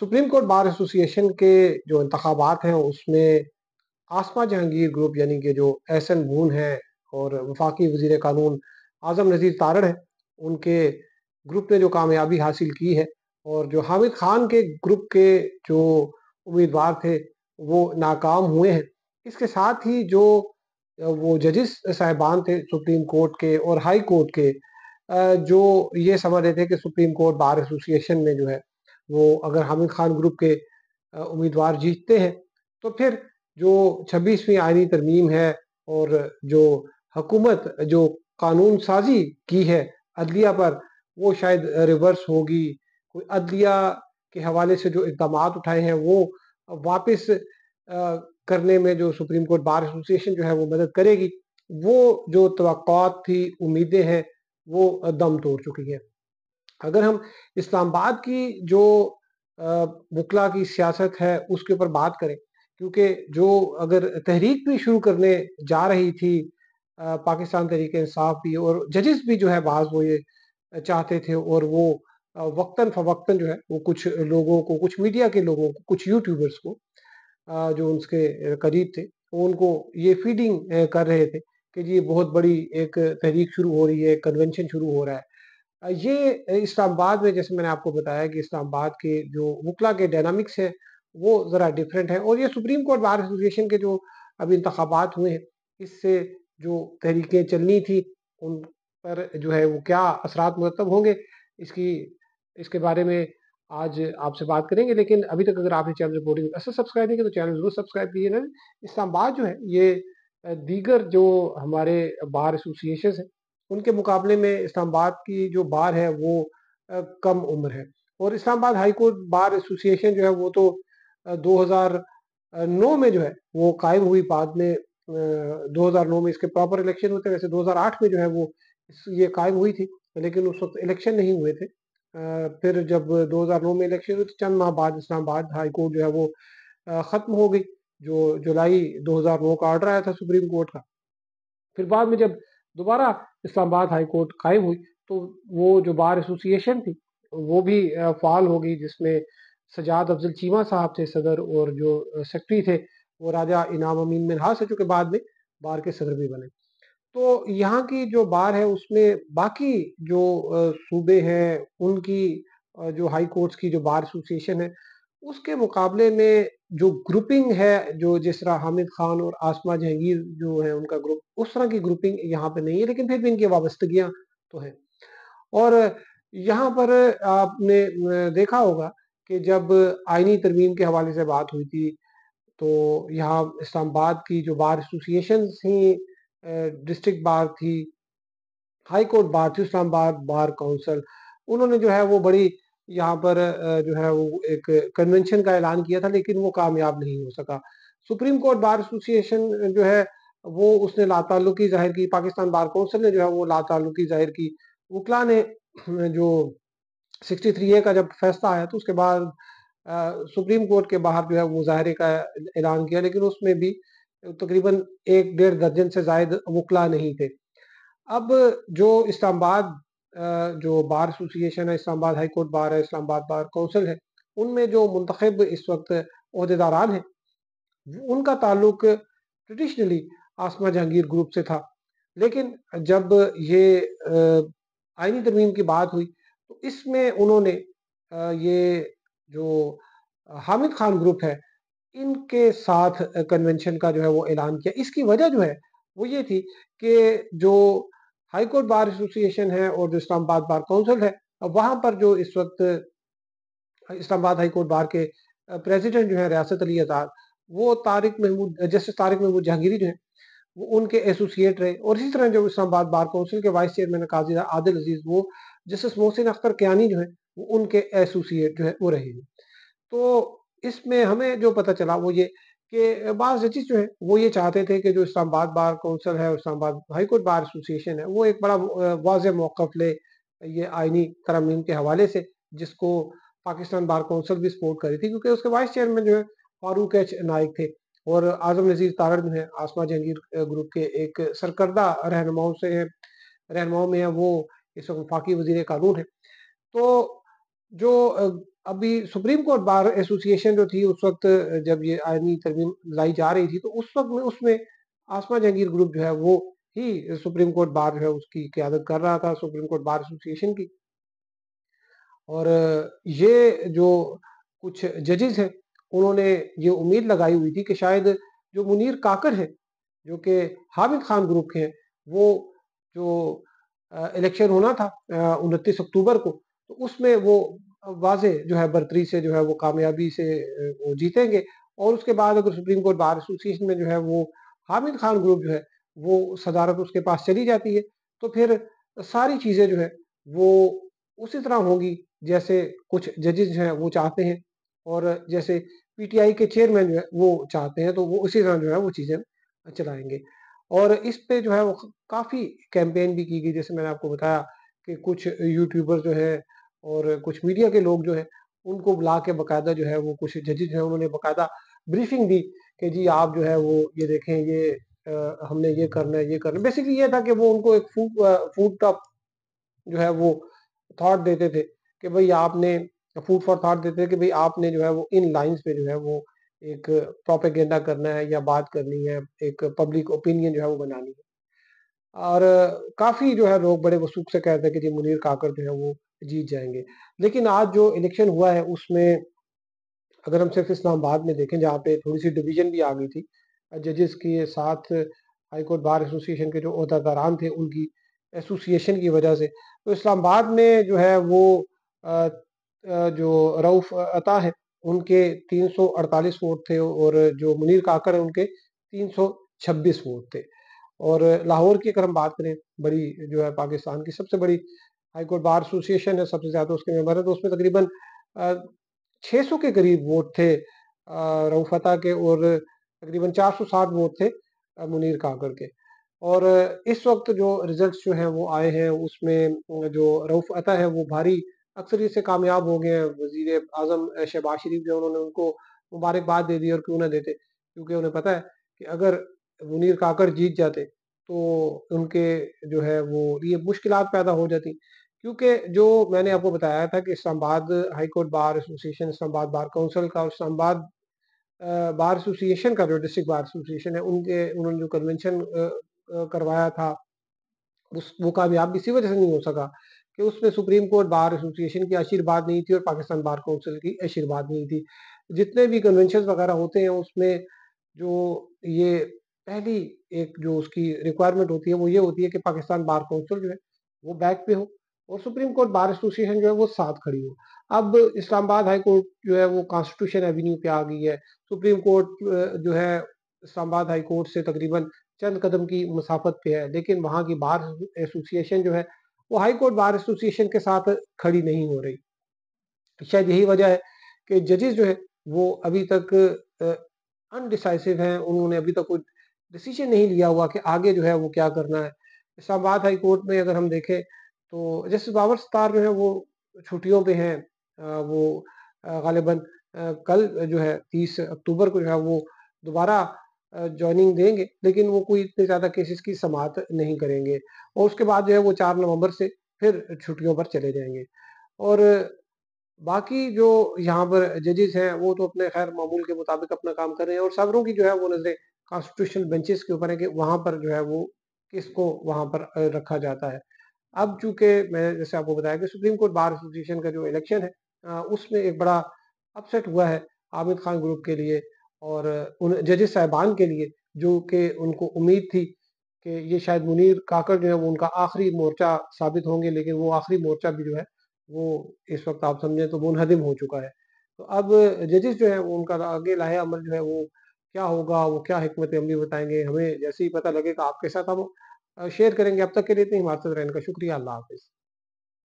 supreme court bar association के जो इंतबात हैं उसमें आसमा जहांगीर ग्रुप यानी कि जो एहसन भून है और वफाकी वजीर कानून आजम नज़ीर तारड़ है उनके ग्रुप ने जो कामयाबी हासिल की है और जो हामिद खान के ग्रुप के जो उम्मीदवार थे वो नाकाम हुए हैं इसके साथ ही जो वो जजिस साहिबान थे सुप्रीम कोर्ट के और हाई कोर्ट के जो ये समझ रहे थे कि सुप्रीम कोर्ट बार एसोसिएशन ने जो है वो अगर हामिद खान ग्रुप के उम्मीदवार जीतते हैं तो फिर जो छब्बीसवीं आइनी तरमीम है और जो हकूमत जो कानून साजी की है अदलिया पर वो शायद रिवर्स होगी कोई अदलिया के हवाले से जो इकदाम उठाए हैं वो वापस करने में जो सुप्रीम कोर्ट बार एसोसिएशन जो है वो मदद करेगी वो जो तो थी उम्मीदें हैं वो दम तोड़ चुकी हैं अगर हम इस्लामाबाद की जो वकला की सियासत है उसके ऊपर बात करें क्योंकि जो अगर तहरीक भी शुरू करने जा रही थी पाकिस्तान तहरीक इंसाफ भी और जजेस भी जो है बाज वो ये चाहते थे और वो वक्ता फवक्ता जो है वो कुछ लोगों को कुछ मीडिया के लोगों को कुछ यूट्यूबर्स को जो उनके करीब थे वो उनको ये फीडिंग कर रहे थे कि जी बहुत बड़ी एक तहरीक शुरू हो रही है कन्वेंशन शुरू हो रहा है ये इस्लामाबाद में जैसे मैंने आपको बताया कि इस्लामाबाद के जो वकला के डायनामिक्स हैं वो ज़रा डिफरेंट है और ये सुप्रीम कोर्ट बार एसोसिएशन के जो अभी इंतबात हुए हैं इससे जो तहरीकें चलनी थी उन पर जो है वो क्या असरात मरतब होंगे इसकी इसके बारे में आज आपसे बात करेंगे लेकिन अभी तक अगर आपने चैनल रिपोर्टिंग असर सब्सक्राइब नहीं किया तो चैनल ज़रूर सब्सक्राइब कीजिए ना इस्लामाबाद जो है ये दीगर जो हमारे बार एसोसिएशन हैं उनके मुकाबले में इस्लामाबाद की जो बार है वो कम उम्र है और Islamabad high court bar association जो है वो तो 2009 में जो है वो कायम हुई बाद में 2009 में इसके प्रॉपर इलेक्शन होते वैसे 2008 में जो है वो ये कायम हुई थी लेकिन उस वक्त इलेक्शन नहीं हुए थे फिर जब 2009 में इलेक्शन हुए तो चंद माह बाद इस्लामाबाद हाई कोर्ट जो है वो ख़त्म हो गई जो जुलाई 2009 का ऑर्डर आया था सुप्रीम कोर्ट का फिर बाद में जब दोबारा इस्लामाबाद हाई कोर्ट कायम हुई तो वो जो बार एसोसिएशन थी वो भी फाल हो गई जिसमें सजाद अफजल चीमा साहब थे सदर और जो सेक्रेटरी थे वो राजा इनाम अमीन मिनहास है के बाद में बार के सदर भी बने तो यहाँ की जो बार है उसमें बाकी जो सूबे हैं उनकी जो हाई कोर्ट्स की जो बार एसोसिएशन है उसके मुकाबले में जो ग्रुपिंग है जो जिस तरह हामिद खान और आसमा जहांगीर जो है उनका ग्रुप उस तरह की ग्रुपिंग यहाँ पे नहीं है लेकिन फिर भी इनकी वाबस्तगियां तो है और यहाँ पर आपने देखा होगा कि जब आइनी तरमीम के हवाले से बात हुई थी तो यहाँ इस्लामाबाद की जो बार एसोसिएशन थी डिस्ट्रिक्ट बार थी हाई कोर्ट बार थी इस्लामाबाद बार काउंसिल उन्होंने जो है वो बड़ी यहाँ पर जो है वो एक कन्वेंशन का ऐलान किया था लेकिन वो कामयाब नहीं हो सका सुप्रीम कोर्ट बार एसोसिएशन जो है वो उसने लाताल्लुकी जाहिर की पाकिस्तान बार काउंसिल ने जो है वो लाताल्लुकी जाहिर की वकला ने जो 63 ए का जब फैसला आया तो उसके बाद सुप्रीम कोर्ट के बाहर जो है मुजाहरे का ऐलान किया लेकिन उसमें भी तकरीबन एक डेढ़ दर्जन से जायद वकला नहीं थे अब जो इस्लामाबाद जो बार एसोसिएशन है इस्लामाबाद हाई कोर्ट बार है इस्लामाबाद बार काउंसिल है उनमें जो मंतखब इस वक्त अहदेदारान हैं उनका ताल्लुक ट्रेडिशनली आसमा जहांगीर ग्रुप से था लेकिन जब ये आइनी तरमीम की बात हुई तो इसमें उन्होंने ये जो हामिद खान ग्रुप है इनके साथ कन्वेंशन का जो है वो ऐलान किया इसकी वजह जो है वो ये थी कि जो हाई कोर्ट बार एसोसिएशन है और जो इस्लामाबाद बार काउंसिल है वहां पर जो इस वक्त इस्लामाबाद हाई कोर्ट बार के प्रेसिडेंट जो है रियासत अली आज़ाद वो तारिक महमूद जस्टिस तारिक महमूद जहांगीरी जो है वो उनके एसोसिएट रहे और इसी तरह जो इस्लामाबाद बार काउंसिल के वाइस चेयरमैन काजी आदिल अजीज वो जस्टिस मोहसिन अख्तर कियानी जो है वो उनके एसोसिएट जो है वो रहे तो इसमें हमें जो पता चला वो ये कि बाज जजिस जो है वो ये चाहते थे कि जो इस्लामाबाद बार कौंसिल है इस्लामाबाद हाईकोर्ट बार एसोसिएशन है वो एक बड़ा वाज मौक़ ले ये आइनी तरमीम के हवाले से जिसको पाकिस्तान बार कौंसिल भी सपोर्ट करी थी क्योंकि उसके वाइस चेयरमैन जो है फारूक एच नाइक थे और आजम नज़ीर तारड़ जो है आसमा जहंगीर ग्रुप के एक सरकर्दा रहनुमाओं से हैं रहनुमाओं में है वो इस वक्त वफाकी वजीर कानून है तो जो अभी सुप्रीम कोर्ट बार एसोसिएशन जो थी उस वक्त जब ये आयनी तरमीम लाई जा रही थी तो उस वक्त में उसमें आसमा जहांगीर ग्रुप जो है वो ही सुप्रीम कोर्ट बार जो है उसकी क्यादत कर रहा था सुप्रीम कोर्ट बार एसोसिएशन की और ये जो कुछ जजेस हैं उन्होंने ये उम्मीद लगाई हुई थी कि शायद जो मुनीर काकर हैं जो कि हामिद खान ग्रुप के हैं वो जो इलेक्शन होना था उनतीस अक्टूबर को तो उसमें वो वाजे जो है बरतरी से जो है वो कामयाबी से वो जीतेंगे और उसके बाद अगर सुप्रीम कोर्ट बार एसोसिएशन में जो है वो हामिद खान ग्रुप जो है वो सदारत उसके पास चली जाती है तो फिर सारी चीज़ें जो है वो उसी तरह होंगी जैसे कुछ जजेज हैं वो चाहते हैं और जैसे पीटीआई के चेयरमैन जो है वो चाहते हैं तो वो उसी तरह जो है वो चीज़ें चलाएंगे और इस पे जो है वो काफ़ी कैंपेन भी की गई जैसे मैंने आपको बताया कि कुछ यूट्यूबर जो है और कुछ मीडिया के लोग जो है उनको बुला के बाकायदा जो है वो कुछ जजेज हैं उन्होंने बाकायदा ब्रीफिंग दी कि जी आप जो है वो ये देखें ये आ, हमने ये करना है ये करना बेसिकली ये था कि वो उनको एक फूड फूड टॉप जो है वो थॉट देते थे कि भाई आपने फूड फॉर थॉट देते थे कि भाई आपने जो है वो इन लाइंस पे जो है वो एक प्रोपेगेंडा करना है या बात करनी है एक पब्लिक ओपिनियन जो है वो बनानी है और काफ़ी जो है लोग बड़े वसूख से कहते हैं कि जी मुनीर काकर जो है वो जीत जाएंगे लेकिन आज जो इलेक्शन हुआ है उसमें अगर हम सिर्फ इस्लामाबाद में देखें जहाँ पे थोड़ी सी डिवीजन भी आ गई थी जजेस के साथ हाईकोर्ट बार एसोसिएशन के जो अहदादारान थे उनकी एसोसिएशन की वजह से तो इस्लामाबाद में जो है वो जो रऊफ अता है उनके 348 वोट थे और जो मुनीर काकर है उनके 326 वोट थे और लाहौर की अगर हम बात करें बड़ी जो है पाकिस्तान की सबसे बड़ी हाई कोर्ट बार एसोसिएशन है सबसे ज़्यादा उसके मेम्बर है तो उसमें तकरीबन छः सौ के करीब वोट थे रऊफ फतह के और तकरीबन 460 वोट थे मुनीर काकर के और इस वक्त जो रिजल्ट्स जो हैं वो आए हैं उसमें जो रऊफ अतः है वो भारी अक्सरियत से कामयाब हो गए हैं वजीर अजम शहबाज शरीफ जो उन्होंने उनको मुबारकबाद दे दी और क्यों ना देते क्योंकि उन्हें पता है कि अगर मुनीर काकर जीत जाते तो उनके जो है वो ये मुश्किल पैदा हो जाती क्योंकि जो मैंने आपको बताया था कि Islamabad high court bar association Islamabad bar council का इस्लामाबाद बार एसोसिएशन का जो डिस्ट्रिक्ट बार एसोसिएशन है उनके उन्होंने जो कन्वेंशन करवाया था उस वो कामयाब इसी वजह से नहीं हो सका कि उसमें सुप्रीम कोर्ट बार एसोसिएशन की आशीर्वाद नहीं थी और पाकिस्तान बार काउंसिल की आशीर्वाद नहीं थी जितने भी कन्वेंशन वगैरह होते हैं उसमें जो ये पहली एक जो उसकी रिक्वायरमेंट होती है वो ये होती है कि पाकिस्तान बार काउंसिल जो है वो बैक पे हो और सुप्रीम कोर्ट बार एसोसिएशन जो है वो साथ खड़ी हो अब इस्लामाबाद हाई कोर्ट जो है वो कॉन्स्टिट्यूशन एवेन्यू पे आ गई है सुप्रीम कोर्ट जो है इस्लामाबाद हाई कोर्ट से तकरीबन चंद कदम की मुसाफत पे है लेकिन वहाँ की बार एसोसिएशन जो है वो हाई कोर्ट बार एसोसिएशन के साथ खड़ी नहीं हो रही शायद यही वजह है कि जजेस जो है वो अभी तक अनडिसाइसिव हैं उन्होंने अभी तक कोई डिसीजन नहीं लिया हुआ कि आगे जो है वो क्या करना है इस्लामाबाद हाई कोर्ट में अगर हम देखें तो जस्टिस बाबर सत्तार जो है वो छुट्टियों पे हैं वो गालिबा कल जो है तीस अक्टूबर को जो है वो दोबारा ज्वाइनिंग देंगे लेकिन वो कोई इतने ज़्यादा केसेस की समात नहीं करेंगे और उसके बाद जो है वो चार नवंबर से फिर छुट्टियों पर चले जाएंगे और बाकी जो यहाँ पर जजेस हैं वो तो अपने खैर मामूल के मुताबिक अपना काम कर रहे हैं और सबरों की जो है वो नज़रें कॉन्स्टिट्यूशन बेंचेस के ऊपर है कि वहाँ पर जो है वो किसको वहाँ पर रखा जाता है अब चूंकि मैं जैसे आपको बताया कि सुप्रीम कोर्ट बार एसोसिएशन का जो इलेक्शन है उसमें एक बड़ा अपसेट हुआ है आमिर खान ग्रुप के लिए और उन जजेस साहिबान के लिए जो कि उनको उम्मीद थी कि ये शायद मुनीर काकड़ जो है वो उनका आखिरी मोर्चा साबित होंगे लेकिन वो आखिरी मोर्चा भी जो है वो इस वक्त आप समझें तो मुनहदिम हो चुका है तो अब जजेस जो है वो उनका आगे लाहे अमल जो है वो क्या होगा वो क्या हमत अमली बताएंगे हमें जैसे ही पता लगेगा आपके साथ हम शेयर करेंगे अब तक के लिए इतनी हिमाचल रहने का शुक्रिया अल्लाह हाफिज़